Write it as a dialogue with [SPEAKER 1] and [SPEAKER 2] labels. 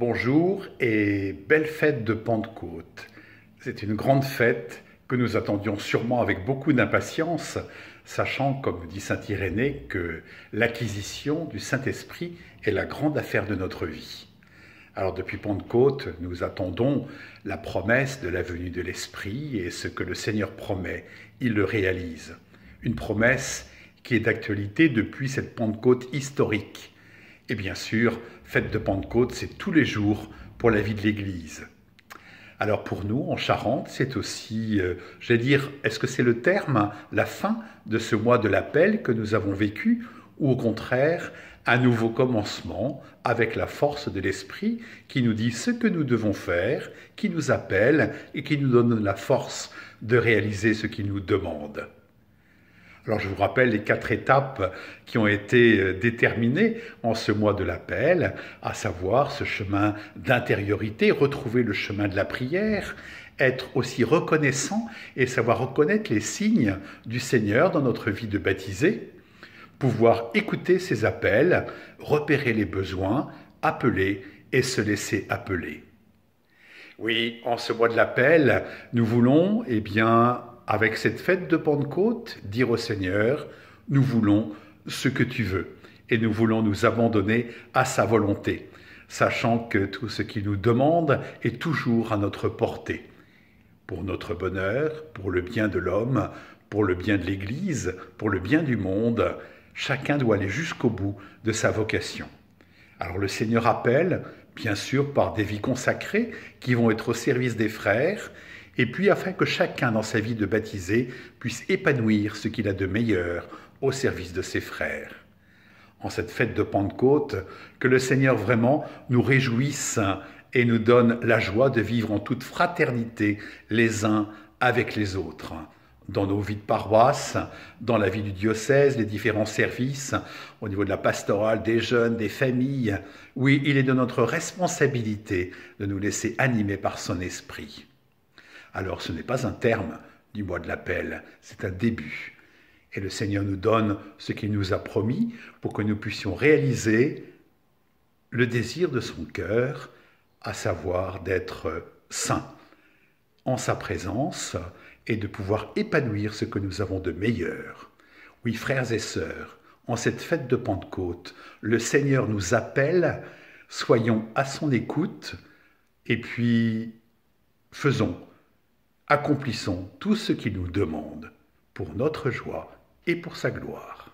[SPEAKER 1] Bonjour et belle fête de Pentecôte. C'est une grande fête que nous attendions sûrement avec beaucoup d'impatience, sachant, comme dit Saint Irénée, que l'acquisition du Saint-Esprit est la grande affaire de notre vie. Alors depuis Pentecôte, nous attendons la promesse de la venue de l'Esprit et ce que le Seigneur promet, il le réalise. Une promesse qui est d'actualité depuis cette Pentecôte historique. Et bien sûr, fête de Pentecôte, c'est tous les jours pour la vie de l'Église. Alors pour nous, en Charente, c'est aussi, je euh, j'allais dire, est-ce que c'est le terme, la fin de ce mois de l'appel que nous avons vécu, ou au contraire, un nouveau commencement avec la force de l'Esprit qui nous dit ce que nous devons faire, qui nous appelle et qui nous donne la force de réaliser ce qu'il nous demande. Alors je vous rappelle les quatre étapes qui ont été euh, déterminées en ce mois de l'appel, à savoir ce chemin d'intériorité, retrouver le chemin de la prière, être aussi reconnaissant et savoir reconnaître les signes du Seigneur dans notre vie de baptisé, pouvoir écouter ses appels, repérer les besoins, appeler et se laisser appeler. Oui, en ce mois de l'appel, nous voulons eh bien avec cette fête de Pentecôte, dire au Seigneur, nous voulons ce que tu veux et nous voulons nous abandonner à sa volonté, sachant que tout ce qu'il nous demande est toujours à notre portée. Pour notre bonheur, pour le bien de l'homme, pour le bien de l'Église, pour le bien du monde, chacun doit aller jusqu'au bout de sa vocation. Alors le Seigneur appelle, bien sûr, par des vies consacrées qui vont être au service des frères, et puis afin que chacun dans sa vie de baptisé puisse épanouir ce qu'il a de meilleur au service de ses frères. En cette fête de Pentecôte, que le Seigneur vraiment nous réjouisse et nous donne la joie de vivre en toute fraternité les uns avec les autres. Dans nos vies de paroisse, dans la vie du diocèse, les différents services, au niveau de la pastorale, des jeunes, des familles. Oui, il est de notre responsabilité de nous laisser animer par son esprit. Alors ce n'est pas un terme du mois de l'appel, c'est un début. Et le Seigneur nous donne ce qu'il nous a promis pour que nous puissions réaliser le désir de son cœur, à savoir d'être saints en sa présence et de pouvoir épanouir ce que nous avons de meilleur. Oui, frères et sœurs, en cette fête de Pentecôte, le Seigneur nous appelle, soyons à son écoute et puis faisons accomplissons tout ce qu'il nous demande pour notre joie et pour sa gloire.